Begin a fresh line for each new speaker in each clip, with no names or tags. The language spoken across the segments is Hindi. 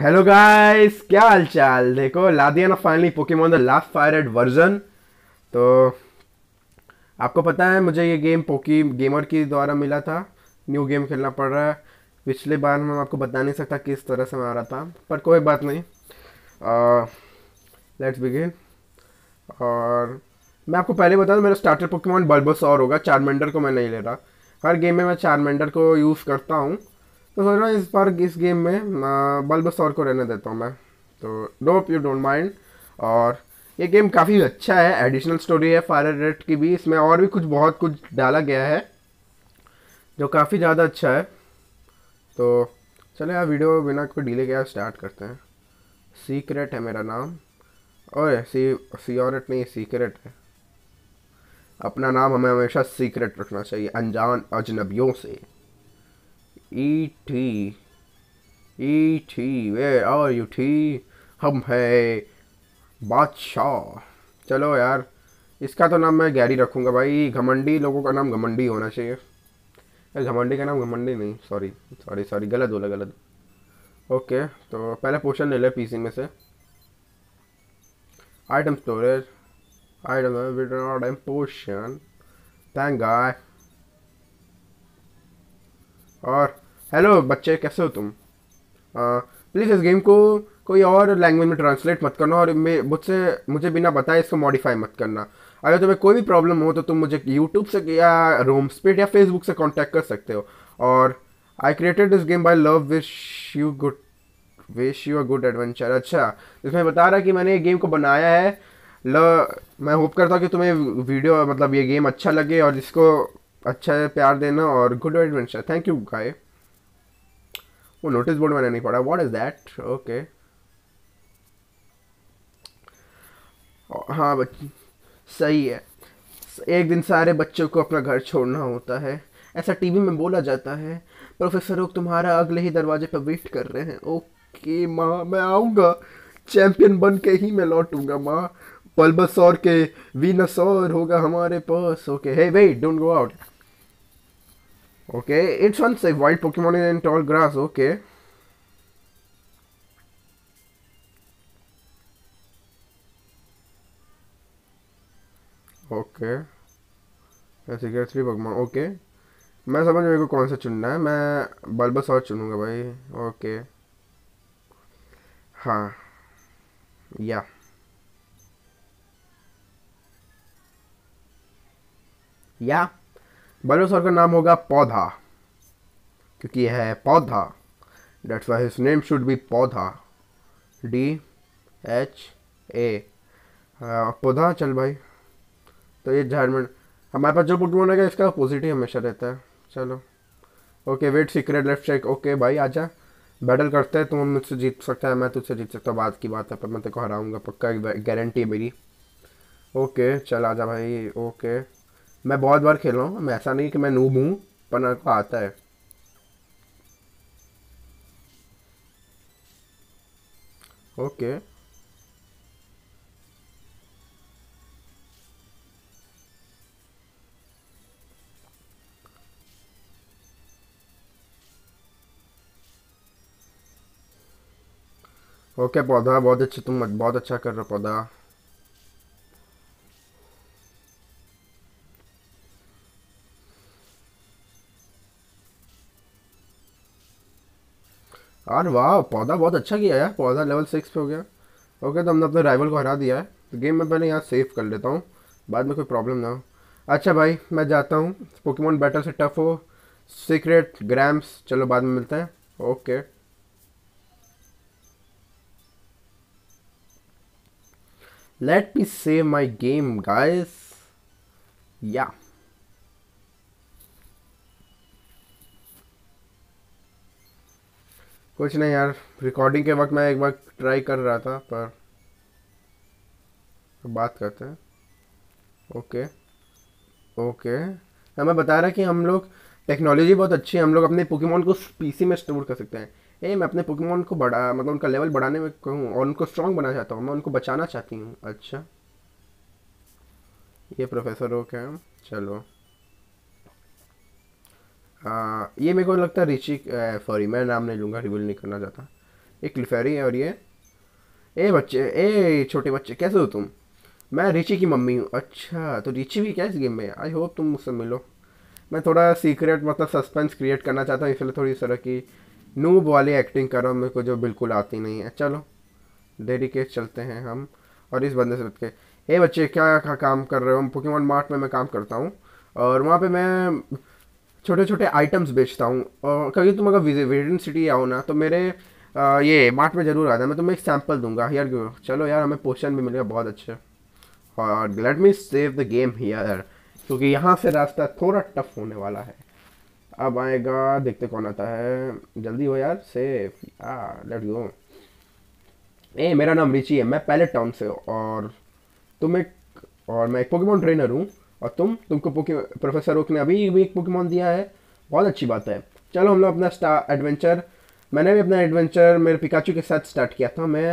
हेलो गाइस क्या हाल चाल देखो ला दिया ना finally Pokemon the last fire red version तो आपको पता है मुझे ये गेम पोकी गेमर के द्वारा मिला था न्यू गेम खेलना पड़ रहा है पिछले बार मैं आपको बता नहीं सकता किस तरह से मैं आ रहा था पर कोई बात नहीं लेट्स बिगिन और मैं आपको पहले बता दूँ मेरा स्टार्टर पोकेमॉन बल्बस और होगा चारमेंडर को मैं नहीं ले रहा हर गेम में मैं चारमेंडर को यूज़ करता हूँ तो सोच रहा हूँ इस बार इस गेम में बल्बसौर को रहने देता हूँ मैं तो डोप यू डोंट माइंड और ये गेम काफ़ी अच्छा है एडिशनल स्टोरी है फायर रेट की भी इसमें और भी कुछ बहुत कुछ डाला गया है जो काफ़ी ज़्यादा अच्छा है तो चले यार वीडियो बिना कोई डिले किया स्टार्ट करते हैं सीक्रेट है मेरा नाम और सी सीक्रेट नहीं सीक्रेट है अपना नाम हमें हमेशा सीक्रेट रखना चाहिए अनजान अजनबियों से E.T. E.T. Where are you T? हम है बादशाह चलो यार इसका तो नाम मैं गैरी रखूँगा भाई घमंडी लोगों का नाम घमंडी होना चाहिए यार घमंडी का नाम घमंडी नहीं सॉरी सॉरी सॉरी गलत बोला गलत ओके तो पहले पोर्शन ले ले पीसी में से item storage item with potion thank guy और हेलो बच्चे कैसे हो तुम प्लीज़ इस गेम को कोई और लैंग्वेज में ट्रांसलेट मत करना और मे मुझसे मुझे बिना बताए इसको मॉडिफाई मत करना अगर तुम्हें कोई भी प्रॉब्लम हो तो तुम मुझे यूट्यूब से या रोम स्पीड या फेसबुक से कॉन्टैक्ट कर सकते हो और I created this game by love wish you good wish you a good adventure अच्छा इसमें बता रहा कि मैंने ये गेम को बनाया है ल मैं होप करता हूँ कि तुम्हें वीडियो मतलब ये गेम अच्छा लगे और इसको अच्छा प्यार देना और good adventure thank you guy वो नोटिस बोर्ड मैंने नहीं पढ़ा व्हाट इज़ दैट ओके हाँ बच्ची सही है एक दिन सारे बच्चों को अपना घर छोड़ना होता है ऐसा टीवी में बोला जाता है प्रोफेसर लोग तुम्हारा अगले ही दरवाजे पर वेट कर रहे हैं ओके माँ मैं आऊँगा चैंपियन बन के ही मैं लौटूंगा माँ बल्बसौर के वीनासौर होगा हमारे पास okay hey wait don't go out Okay, it's one say Wild Pokemon in tall grass. Okay. Okay ऐसे क्या थ्री पकमान ओके मैं समझ मेरे को कौन सा चुनना है मैं बल्बसॉर चुनूंगा भाई ओके हाँ या या बायोसोर का नाम होगा पौधा क्योंकि यह है पौधा that's why his name should be पौधा डी एच ए पौधा चल भाई तो ये झारमंड हमारे पास जो पुटमोन है इसका अपोजिट ही हमेशा रहता है चलो okay wait secret left check okay भाई आजा बैटल करते हैं तुम मुझसे जीत सकता है मैं तुझसे जीत सकता हूँ बात की बात है पर मैं तेरे को हराऊंगा पक्का गारंटी है मेरी ओके चल आजा भाई ओके मैं बहुत बार खेल रहा हूँ मैं ऐसा नहीं कि मैं नूब हूँ पर मेरे को आता है ओके ओके okay, पौधा बहुत अच्छे तुम बहुत अच्छा कर रहे हो पौधा यार वाह पौधा बहुत अच्छा किया यार पौधा लेवल सिक्स पे हो गया ओके तो हमने अपने राइवल को हरा दिया है तो गेम में पहले यहाँ सेव कर लेता हूँ बाद में कोई प्रॉब्लम ना हो अच्छा भाई मैं जाता हूँ पोकेमोन बैटल से टफ हो सीक्रेट ग्राम्स चलो बाद में मिलते हैं okay let me save my game guys yeah कुछ नहीं यार रिकॉर्डिंग के वक्त मैं एक बार ट्राई कर रहा था पर तो बात करते हैं ओके ओके हाँ, मैं बता रहा कि हम लोग टेक्नोलॉजी बहुत अच्छी है हम लोग अपने पोकेमॉन को पीसी में स्टोर कर सकते हैं ए मैं अपने पोकेमॉन को बढ़ा मतलब उनका लेवल बढ़ाने में कहूँ और उनको स्ट्रॉन्ग बनाना चाहता हूँ मैं उनको बचाना चाहती हूँ अच्छा ये प्रोफेसर ओके चलो आ, ये मेरे को लगता है रिची सॉरी मैं नाम नहीं लूँगा रिवील नहीं करना चाहता ये क्लिफेरी है और ये ए बच्चे ए छोटे बच्चे कैसे हो तुम मैं रिची की मम्मी हूँ अच्छा तो रिची भी क्या इस गेम में आई होप तुम मुझसे मिलो मैं थोड़ा सीक्रेट मतलब सस्पेंस क्रिएट करना चाहता हूँ इसलिए थोड़ी सर की नूब वाली एक्टिंग कर रहा हूँ मेरे को जो बिल्कुल आती नहीं है चलो देरी के चलते हैं हम और इस बंदे से बच के ए बच्चे क्या, काम कर रहे हो पोकेमॉन मार्ट में मैं काम करता हूँ और वहाँ पे मैं छोटे छोटे आइटम्स बेचता हूँ और कभी तुम अगर विजिट सिटी आओ ना तो मेरे आ, ये मार्ट में ज़रूर आता है मैं तुम्हें एक सैम्पल दूंगा यार क्यों चलो यार हमें पोशन भी मिलेगा बहुत अच्छे और let me save the game here क्योंकि यहाँ से रास्ता थोड़ा टफ होने वाला है अब आएगा देखते कौन आता है जल्दी हो यार सेफ लेट गो ए मेरा नाम रिची है मैं पैलेट टाउन से और तुम एक और मैं एक पोकेमोन ट्रेनर हूँ और तुम तुमको प्रोफेसर ओक ने अभी भी एक पोकेमॉन दिया है बहुत अच्छी बात है चलो हम लोग अपना स्टार एडवेंचर मैंने भी अपना एडवेंचर मेरे पिकाचू के साथ स्टार्ट किया था मैं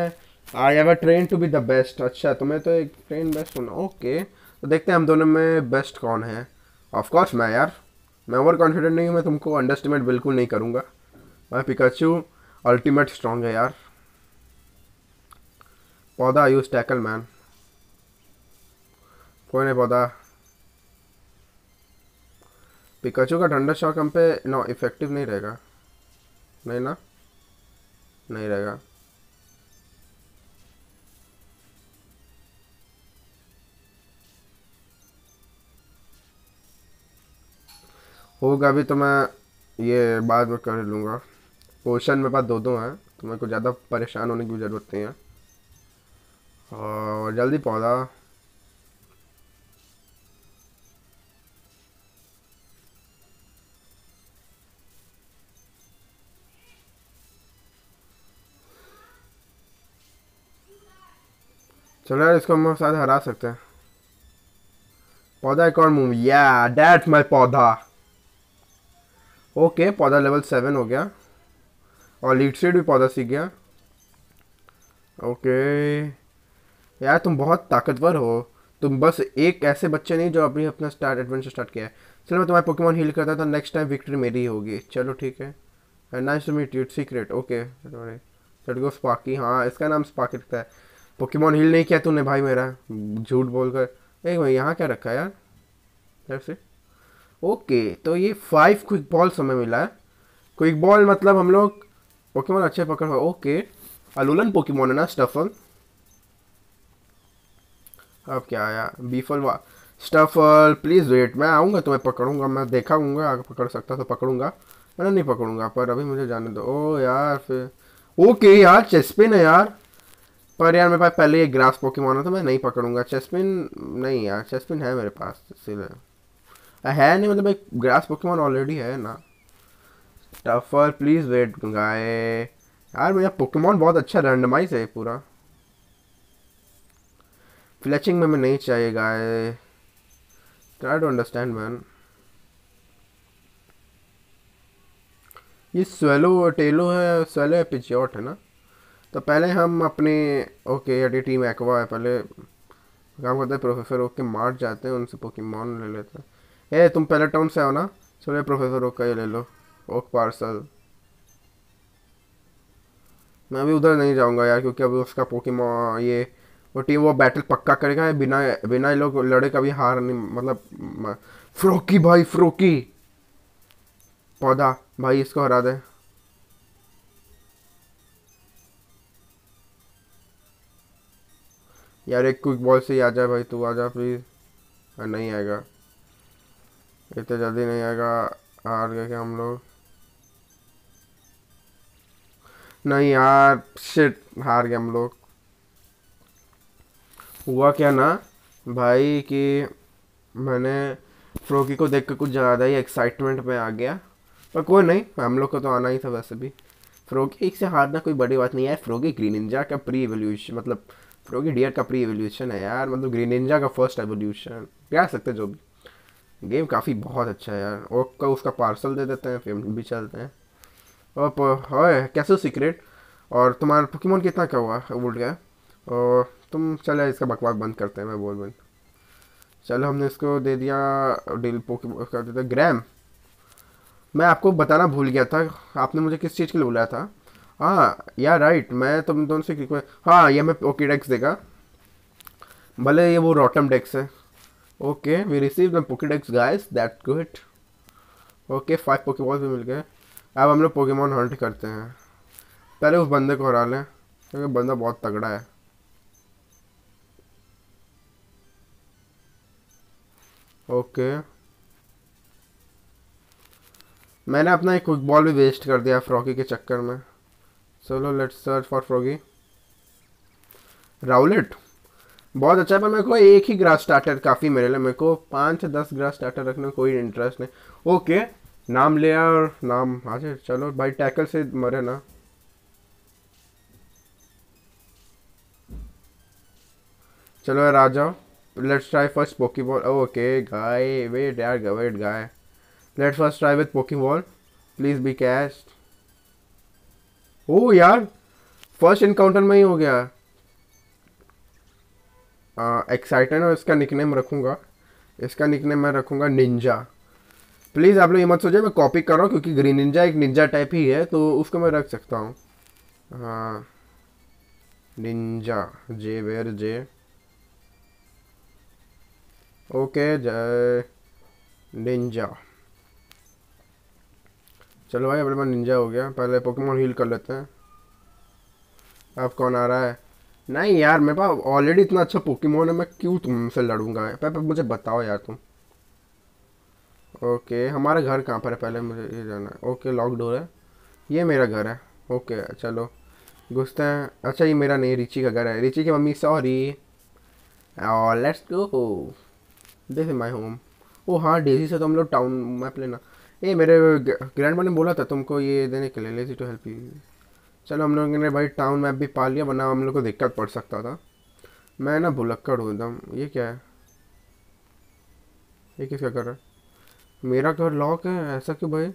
I have a train to be the best अच्छा तो मैं तो एक ट्रेन बेस्ट हूँ ओके तो देखते हैं हम दोनों में बेस्ट कौन है ऑफकोर्स मैं यार मैं ओवर कॉन्फिडेंट नहीं हूँ मैं तुमको अंडरस्टिमेट बिल्कुल नहीं करूँगा मैं पिकाचू अल्टीमेट स्ट्रॉन्ग है यार पौधा यूज टैकल मैन कोई नहीं पौधा पिकाचू का ठंडा शॉक हम पे ना इफेक्टिव नहीं रहेगा नहीं ना नहीं रहेगा होगा भी तो मैं ये बाद में कर लूँगा पोशन मेरे पास दो दो हैं तो मेरे को ज़्यादा परेशान होने की ज़रूरत नहीं है और जल्दी पौधा चलो यार इसको हम शायद हरा सकते हैं पौधा एक और मूव या डैट्स माई पौधा ओके पौधा लेवल सेवन हो गया और लीड सीड भी पौधा सीख गया ओके यार तुम बहुत ताकतवर हो तुम बस एक ऐसे बच्चे नहीं जो अभी अपना स्टार्ट एडवेंचर स्टार्ट किया है चलो मैं तुम्हारे पोकेमॉन हील करता था नेक्स्ट टाइम विक्ट्री मेरी ही होगी चलो ठीक है nice to meet you secret okay चलो गो हाँ इसका नाम स्पार्की रखता है पोकेमोन हील नहीं किया तूने भाई मेरा झूठ बोल कर एक भाई यहाँ क्या रखा यार फिर ओके तो ये फाइव क्विक बॉल हमें मिला है क्विक बॉल मतलब हम लोग पोकेमोन अच्छे पकड़ ओके अलूलन पोकेमोन है ना स्टफल अब क्या आया बीफल वा स्टफल प्लीज़ वेट मैं आऊँगा तुम्हें पकड़ूंगा मैं देखा अगर पकड़ सकता तो पकड़ूंगा मैंने नहीं पकड़ूंगा पर अभी मुझे जाने दो ओ यार फिर ओके यार चेस्पिन है यार पर यार मेरे पास पहले ये ग्रास पोकेमोन है तो मैं नहीं पकड़ूंगा चेस्पिन नहीं यार चेस्पिन है मेरे पास इसलिए है नहीं मतलब एक ग्रास पोकेमोन ऑलरेडी है ना टफर प्लीज़ वेट गाय यार मेरा पोकेमोन बहुत अच्छा रैंडमाइज है पूरा फ्लैचिंग में मैं नहीं चाहिए guy try to understand man ये स्वेलो टेलो है स्वेलो है पिचियोट है ना तो पहले हम अपने ओके यानी टीम एक्वा है पहले काम करते हैं प्रोफेसर ओक के मार्ट जाते हैं उनसे मॉन ले लेते हैं ए तुम पहले टाउन से आओ ना चलो प्रोफेसर ओक का ये ले लो ओक पार्सल मैं अभी उधर नहीं जाऊंगा यार क्योंकि अभी उसका मॉन ये वो टीम वो बैटल पक्का करेगा बिना बिना ये लोग लड़े कभी हार नहीं मतलब फ्रोकी भाई फ्रोकी पौधा भाई इसको हरा दे यार एक क्विक बॉल से ही आ जाए भाई तू आ जा प्लीज़ नहीं आएगा इतना जल्दी नहीं आएगा हार गए क्या हम लोग नहीं यार शिट हार गए हम लोग हुआ क्या ना भाई कि मैंने फ्रोकी को देख कर कुछ ज़्यादा ही एक्साइटमेंट में आ गया पर कोई नहीं हम लोग को तो आना ही था वैसे भी एक से हारना कोई बड़ी बात नहीं है फ्रोकी ग्रीन इंजा का प्री एवोल्यूशन मतलब क्योंकि डियर का प्री एवोल्यूशन है यार मतलब ग्रीन इंजा का फर्स्ट एवोल्यूशन कह सकते जो भी गेम काफ़ी बहुत अच्छा है यार और का उसका पार्सल दे देते हैं फिर भी चलते हैं और है कैसे सीक्रेट और तुम्हारा पोकेमोन कितना क्या हुआ उल्ट गया और तुम चले इसका बकवास बंद करते हैं मैं बोल बंद चलो हमने इसको दे दिया डील पोके कर देते ग्रैम मैं आपको बताना भूल गया था आपने मुझे किस चीज़ के लिए बुलाया था हाँ या राइट मैं तुम दोनों से क्लिक हाँ ये हमें ओके डेक्स देगा भले ये वो रॉटम डेक्स है okay we receive the dex guys that good okay five Pokeball भी मिल गए अब हम लोग पोकेमॉन हंट करते हैं पहले उस बंदे को हरा लें क्योंकि बंदा बहुत तगड़ा है ओके मैंने अपना एक क्विक बॉल भी वेस्ट कर दिया फ्रॉकी के चक्कर में चलो let's search for froggy Rowlet बहुत अच्छा है पर मेरे को एक ही ग्रास स्टार्टर काफ़ी मेरे लिए मेरे को पाँच दस ग्रास स्टार्टर रखने में कोई इंटरेस्ट नहीं ओके नाम ले और नाम हाँ चलो भाई टैकल से मरे ना चलो यार आ जाओ let's try first Pokeball okay guy wait यार wait guy let's first try with Pokeball please be catch oh यार फर्स्ट इनकाउंटर में ही हो गया एक्साइटेड और इसका निकनेम रखूँगा इसका निकनेम मैं रखूँगा निंजा प्लीज़ आप लोग ये मत सोचे मैं कॉपी कर रहा हूँ क्योंकि ग्रीन निंजा एक निंजा टाइप ही है तो उसको मैं रख सकता हूँ हाँ निंजा जे वेर जे ओके जय निंजा चलो भाई अपने पास निंजा हो गया पहले पोकेमोन हील कर लेते हैं अब कौन आ रहा है नहीं यार मेरे पास ऑलरेडी इतना अच्छा पोकेमोन है मैं क्यों तुमसे लड़ूंगा पे मुझे बताओ यार तुम ओके हमारा घर कहाँ पर है पहले मुझे ये जाना है ओके लॉकडोर है ये मेरा घर है ओके चलो घुसते हैं अच्छा ये मेरा नहीं रिची का घर है रिची की mummy sorry let's go this is my home oh हाँ डेजी से तो हम लोग टाउन मैप लेना ये मेरे ग्रैंड ने बोला था तुमको ये देने के लिए लेजी टू हेल्प यू चलो हम लोगों ने भाई टाउन मैप भी पा लिया वरना हम लोग को दिक्कत पड़ सकता था मैं ना भुलक्कड़ हूँ एकदम ये क्या है ये किसका कर रहा है मेरा घर लॉक है ऐसा क्यों भाई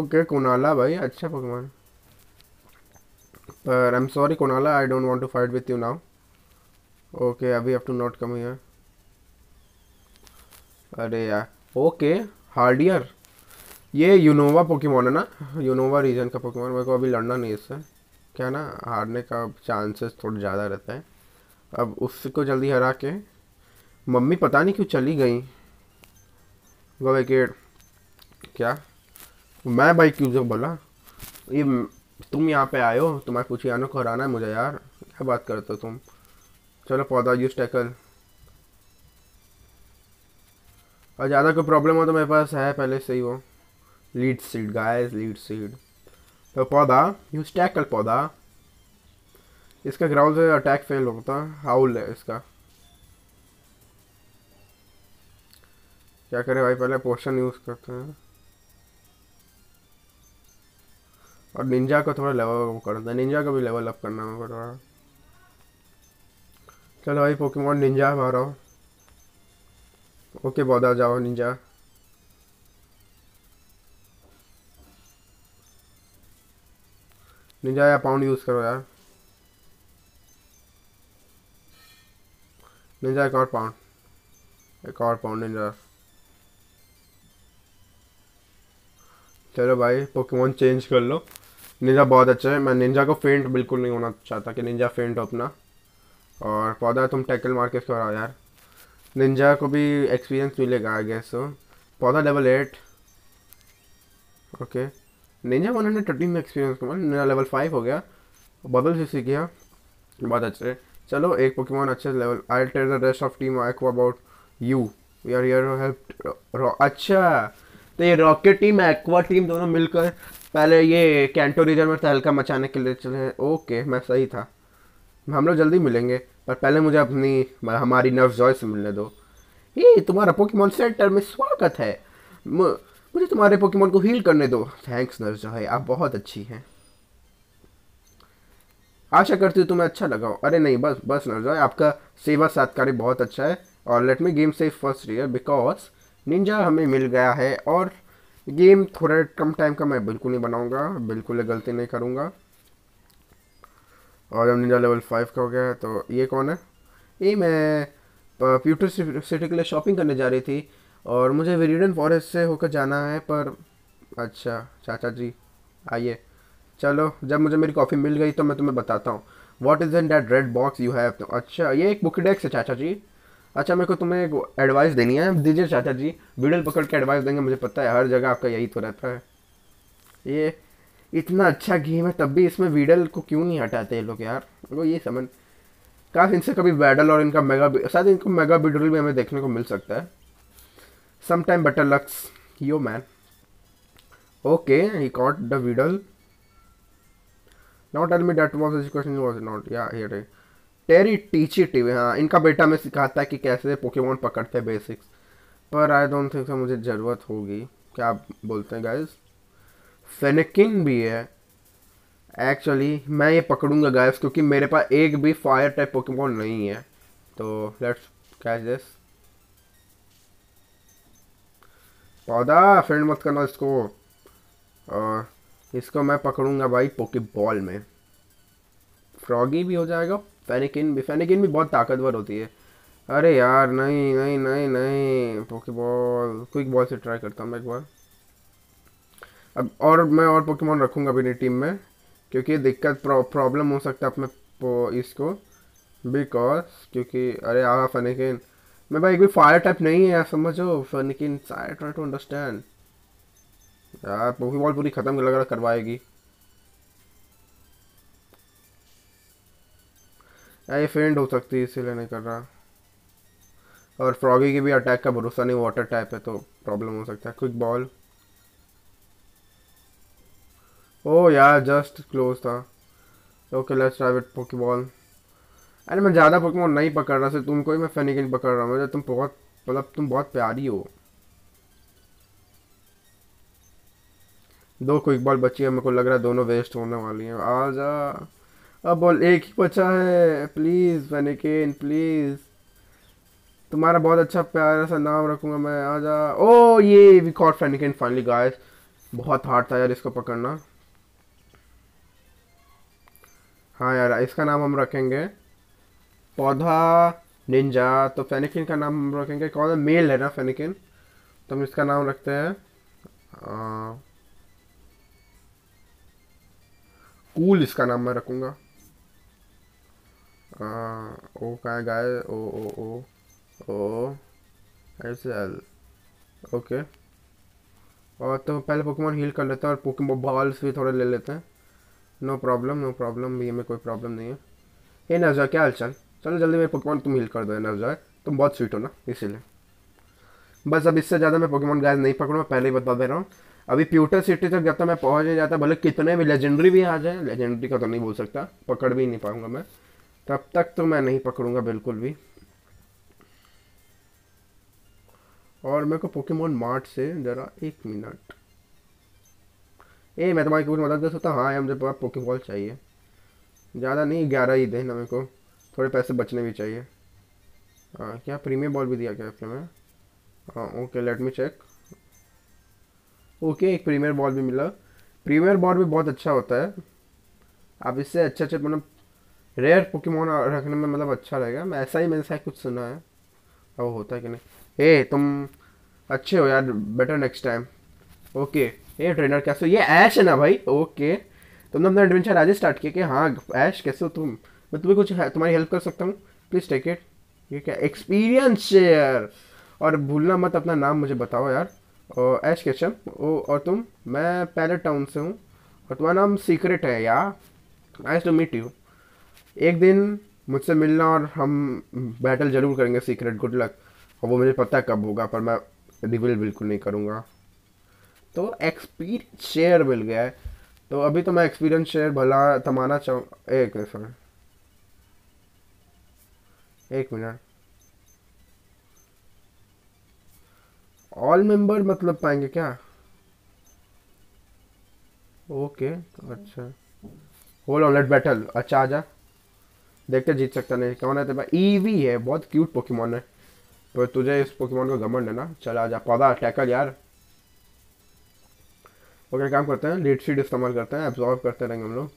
ओके कुनाला भाई अच्छा पकवान पर आई एम सॉरी कुनाला I don't want to fight with you now okay अभी have to not come here अरे यार ओके हार्डियर ये यूनोवा पोकेमोन है ना यूनोवा रीजन का पोकेमोन मेरे को अभी लड़ना नहीं इससे क्या ना हारने का चांसेस थोड़ा ज़्यादा रहता है अब उसको जल्दी हरा के मम्मी पता नहीं क्यों चली गई गवेकेट क्या मैं क्यों यूज़र बोला ये तुम यहाँ पे आए हो तुम्हारे पुछियानों को हराना है मुझे यार क्या बात करते हो तुम चलो पौधा यूज टैकल और ज़्यादा कोई प्रॉब्लम हो तो मेरे पास है पहले से ही वो lead seed guys lead seed तो पौधा यू स्टैकल पौधा इसका ग्राउंड से अटैक फेल होता हाउल है इसका क्या करें भाई पहले पोशन यूज़ करते हैं और निंजा को थोड़ा लेवल अप करना है निंजा को भी लेवल अप करना होगा थोड़ा चलो भाई पोकेमोन निंजा मारो ओके बौदा जाओ निंजा निंजा या पाउंड यूज़ करो यार निंजा एक और पाउंड एक और पाउंड निंजा चलो भाई पोकेमोन चेंज कर लो निंजा बहुत अच्छा है मैं निंजा को फेंट बिल्कुल नहीं होना चाहता कि निंजा फेंट हो अपना और पौधा तुम टैकल मार के इसको यार निंजा को भी एक्सपीरियंस मिलेगा आई गैस सो पौधा level eight okay ninja one hundred thirteen में एक्सपीरियंस को मेरा लेवल फाइव हो गया बदल से सीख गया बहुत अच्छे चलो एक पोकेमोन अच्छे level I tell the rest of team I को about you we are here help अच्छा तो ये रॉकेट टीम एक्वा टीम दोनों मिलकर पहले ये कैंटो रीजन में तहलका मचाने के लिए चले ओके मैं सही था हम लोग जल्दी मिलेंगे पर पहले मुझे अपनी हमारी नर्व जॉय से मिलने दो ये तुम्हारा पोकेमोन सेंटर में स्वागत है मुझे तुम्हारे पोकेमोन को हील करने दो थैंक्स नर्स जो है आप बहुत अच्छी हैं आशा करती हूँ तुम्हें अच्छा लगा अरे नहीं बस बस नर्स जो आपका सेवा सात बहुत अच्छा है और लेट मी गेम से फर्स्ट ईयर बिकॉज निंजा हमें मिल गया है और गेम थोड़ा कम टाइम का मैं बिल्कुल नहीं बनाऊँगा बिल्कुल गलती नहीं करूँगा और हम निंजा लेवल फाइव का हो गया तो ये कौन है ये मैं प्यूटर सिटी के लिए शॉपिंग करने जा रही थी और मुझे वेरीडन फॉरेस्ट से होकर जाना है पर अच्छा चाचा जी आइए चलो जब मुझे मेरी कॉफ़ी मिल गई तो मैं तुम्हें बताता हूँ what is in that red box you have तो अच्छा ये एक बुक डेस्क है चाचा जी अच्छा मेरे को तुम्हें एक एडवाइस देनी है दीजिए चाचा जी वीडियो पकड़ के एडवाइस देंगे मुझे पता है हर जगह आपका यही तो रहता है ये इतना अच्छा गेम है तब भी इसमें वीडल को क्यों नहीं हटाते लोग यार वो ये समझ काश इनसे कभी वैडल और इनका मेगा शायद इनको मेगा बिडल भी हमें देखने को मिल सकता है some time better luck yo man okay he caught the Weedle not tell me that was education was not या हेयर टेरी टीची टीवी हाँ इनका बेटा मैं सिखाता है कि कैसे पोकेमोन पकड़ते हैं बेसिक्स पर आई डोंट थिंक से मुझे ज़रूरत होगी क्या आप बोलते हैं गाइज़ फेनिकिंग भी है एक्चुअली मैं ये पकड़ूंगा गैस क्योंकि मेरे पास एक भी फायर टाइप पोकेमोन नहीं है तो लेट्स कैच दिस पौधा फ्रेंड मत करना इसको और इसको मैं पकड़ूंगा भाई पोके बॉल में फ्रॉगी भी हो जाएगा फैनिकिन भी फैनिकिन भी बहुत ताकतवर होती है अरे यार नहीं नहीं नहीं नहीं पोके बॉल क्विक बॉल से ट्राई करता हूँ मैं एक बार अब और मैं और पोकेमोन रखूँगा भी नहीं टीम में क्योंकि दिक्कत प्रॉब्लम हो सकता है अपने इसको बिकॉज क्योंकि अरे आ फनिकिन मैं भाई एक भी फायर टाइप नहीं है समझो Fennekin I try to understand यार पोकेबॉल पूरी ख़त्म लग रहा करवाएगी यार ये फेंड हो सकती है इसीलिए नहीं कर रहा और फ्रॉगी की भी अटैक का भरोसा नहीं वाटर टाइप है तो प्रॉब्लम हो सकता है क्विक बॉल ओह यार जस्ट क्लोज था. Okay let's try with Pokeball अरे मैं ज़्यादा पोकेबॉल नहीं पकड़ रहा सिर्फ तुमको ही मैं फेनिकिन पकड़ रहा हूँ मुझे तुम बहुत मतलब तुम बहुत प्यारी हो दो क्विक बॉल बची है मेरे को लग रहा है दोनों वेस्ट होने वाली हैं आ जा अब बॉल एक ही बचा है प्लीज़ फेनिकिन प्लीज़ तुम्हारा बहुत अच्छा प्यारा सा नाम रखूँगा मैं आ जा ओ oh, ये we caught Fennekin finally guys बहुत हार्ड था यार इसको पकड़ना हाँ यार इसका नाम हम रखेंगे पौधा निंजा तो फेनिकिन का नाम हम रखेंगे कौन है मेल है ना फेनिकिन तो हम इसका नाम रखते हैं कूल इसका नाम मैं रखूँगा ओ कहाँ गाय ओ ओ ओ ओ एस एल ओके और तो पहले पोकेमोन हील कर लेते हैं और पोकेमोन बॉल्स भी थोड़े ले लेते हैं नो प्रॉब्लम नो प्रॉब्लम ये में कोई प्रॉब्लम नहीं है ये नजर क्या हाल चलो जल्दी मेरे पोकेमॉन तुम हील कर दो नवजा तुम बहुत स्वीट हो ना इसीलिए बस अब इससे ज़्यादा मैं पोकेमॉन गैस नहीं पकड़ूँ मैं पहले ही बता दे रहा हूँ अभी प्यूटर सिटी तक जब तक मैं पहुँच नहीं जाता भले कितने भी लेजेंडरी भी आ जाए लेजेंडरी का तो नहीं बोल सकता पकड़ भी नहीं पाऊँगा मैं तब तक तो मैं नहीं पकड़ूंगा बिल्कुल भी और मेरे को पोकेमॉन मार्ट से ज़रा एक मिनट ए मैं तुम्हारी कुछ मदद कर सकता हूँ हाँ यार पोके बॉल चाहिए ज़्यादा नहीं ग्यारह ही देना मेरे को थोड़े पैसे बचने भी चाहिए हाँ क्या प्रीमियम बॉल भी दिया क्या आपके में हाँ okay let me check okay एक प्रीमियर बॉल भी मिला प्रीमियर बॉल भी बहुत अच्छा होता है आप इससे अच्छे अच्छे मतलब रेयर पोकेमोन रखने में मतलब अच्छा रहेगा मैं ऐसा ही मैंने शायद कुछ सुना है अब होता है कि नहीं ए तुम अच्छे हो यार बेटर नेक्स्ट टाइम ओके ये ट्रेनर कैसे हो ये ऐश है ना भाई ओके तुमने अपना एडवेंचर आज स्टार्ट किया कि हाँ ऐश कैसे हो तुम मैं तुम्हें कुछ तुम्हारी हेल्प कर सकता हूँ प्लीज़ टेक इट ये क्या एक्सपीरियंस शेयर और भूलना मत अपना नाम मुझे बताओ यार और ऐश केशव ओ और तुम मैं पैलेट टाउन से हूँ और तुम्हारा नाम सीक्रेट है यार आई टू मीट यू एक दिन मुझसे मिलना और हम बैटल ज़रूर करेंगे सीक्रेट गुड लक और वो मुझे पता है कब होगा पर मैं रिविल बिल्कुल नहीं करूँगा तो एक्सपीरियंस शेयर मिल गया है तो अभी तो मैं एक्सपीरियंस शेयर भला थमाना चाहूँ एक सर एक मिनट ऑल मेंबर मतलब पाएंगे क्या ओके अच्छा होल्ड ऑन लेट बैटल अच्छा आजा देखते जीत सकता नहीं कौन है तेरा ईवी है बहुत क्यूट पोकेमोन है पर तुझे इस पोकेमोन का घमंड है ना चल आजा पौधा टैकल यार ओके काम करते हैं लीड सीड इस्तेमाल करते हैं एब्जॉर्व करते रहेंगे हम लोग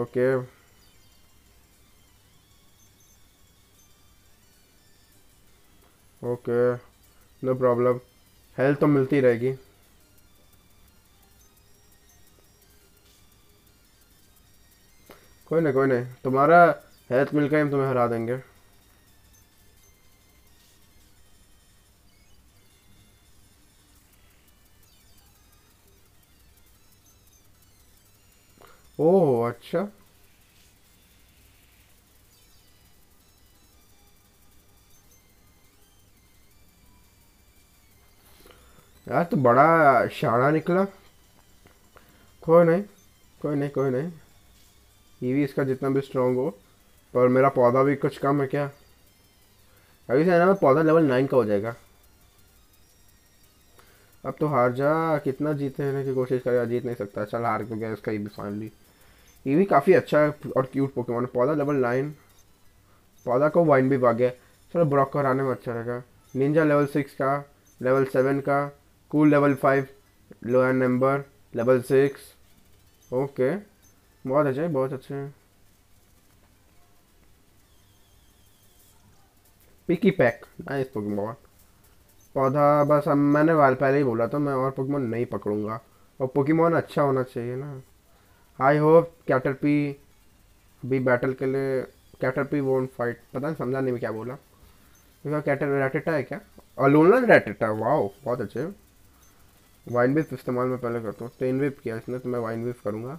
okay okay no problem health तो मिलती रहेगी कोई नहीं कोई नहीं तुम्हारा हेल्थ मिलकर हम तुम्हें हरा देंगे ओह अच्छा यार तो बड़ा शाना निकला कोई नहीं कोई नहीं कोई नहीं ये भी इसका जितना भी स्ट्रांग हो पर मेरा पौधा भी कुछ कम है क्या अभी से है ना पौधा लेवल नाइन का हो जाएगा अब तो हार जा कितना जीतने की कोशिश करेगा जीत नहीं सकता चल हार तो गया इसका ये भी फाइनली ये भी काफ़ी अच्छा और क्यूट पोकेमॉन है पौधा लेवल नाइन पौधा को वाइन भी भाग गया ब्रॉक को हराने में अच्छा रहेगा निंजा लेवल सिक्स का लेवल सेवन का cool level five low and number level six okay बहुत अच्छा है बहुत अच्छे हैं पिकी पैक नाइस पोकेमॉन पौधा बस अब मैंने वाल पहले ही बोला था मैं और पोकेमॉन नहीं पकड़ूंगा और पोकेमॉन अच्छा होना चाहिए ना आई होप कैप्टन पी भी बैटल के लिए कैप्टन पी वोन फाइट पता नहीं समझा नहीं मैं क्या बोला उसका कैप्टन रेटेटा है क्या अलोनल रेटेटा वाओ बहुत अच्छे वाइन विप इस्तेमाल मैं पहले करता हूँ टेन विप किया इसने तो मैं वाइन विप करूँगा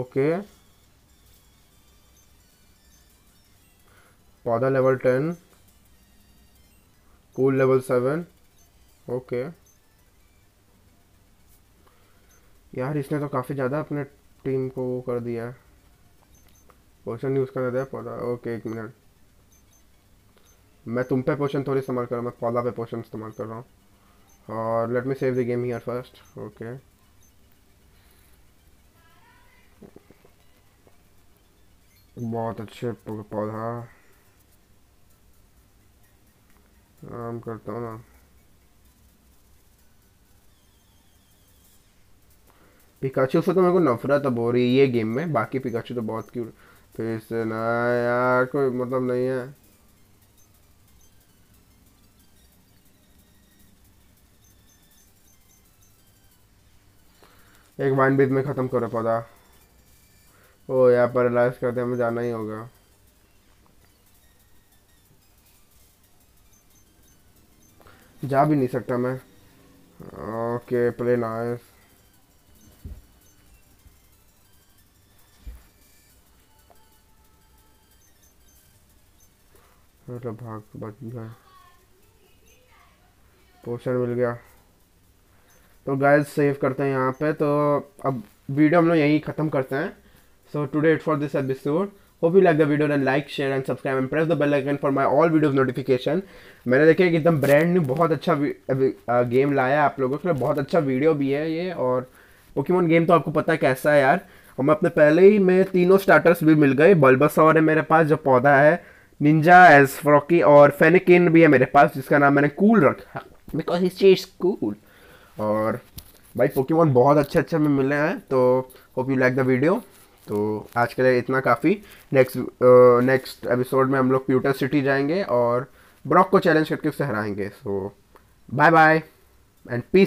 ओके पौधा level ten school level seven okay यार इसने तो काफ़ी ज़्यादा अपने टीम को वो कर दिया है पोशन यूज़ कर दिया पौधा ओके एक मिनट मैं तुम पे पोशन थोड़ी इस्तेमाल कर रहा हूँ मैं पौधा पे पोशन इस्तेमाल कर रहा हूँ और let me save the game here first okay बहुत अच्छे पौधा आराम करता हूँ ना पिकाचू से तो मेरे को नफरत अब हो रही है ये गेम में बाकी पिकाचू तो बहुत क्यूट फिर से ना यार कोई मतलब नहीं है एक वाइन बीत में ख़त्म करो पौधा ओ यार पैरालाइज करते हमें जाना ही होगा जा भी नहीं सकता मैं ओके प्ले नाइस मतलब भाग बच गया पोर्शन मिल गया तो गाइस सेव करते हैं यहाँ पे तो अब वीडियो हम लोग यहीं ख़त्म करते हैं so today it for this episode hope you like the video and like share and subscribe and press the bell icon for my all videos notification मैंने देखा एकदम ब्रांड न्यू बहुत अच्छा गेम लाया है आप लोगों के लिए बहुत अच्छा वीडियो भी है ये और पोकेमोन गेम तो आपको पता है कैसा है यार और मैं अपने पहले ही में तीनों स्टार्टर्स भी मिल गए बल्बसौर है मेरे पास जो पौधा है निंजा एज फ्रॉकी और फेनिकिन भी है मेरे पास जिसका नाम मैंने कूल रखा बिकॉज इज चीज कूल और भाई पोकेमोन बहुत अच्छे अच्छे में मिले हैं तो hope you like the video तो आज के लिए इतना काफ़ी नेक्स्ट नेक्स्ट एपिसोड में हम लोग प्यूटर सिटी जाएंगे और ब्रॉक को चैलेंज करके उसे हराएंगे so bye bye and piece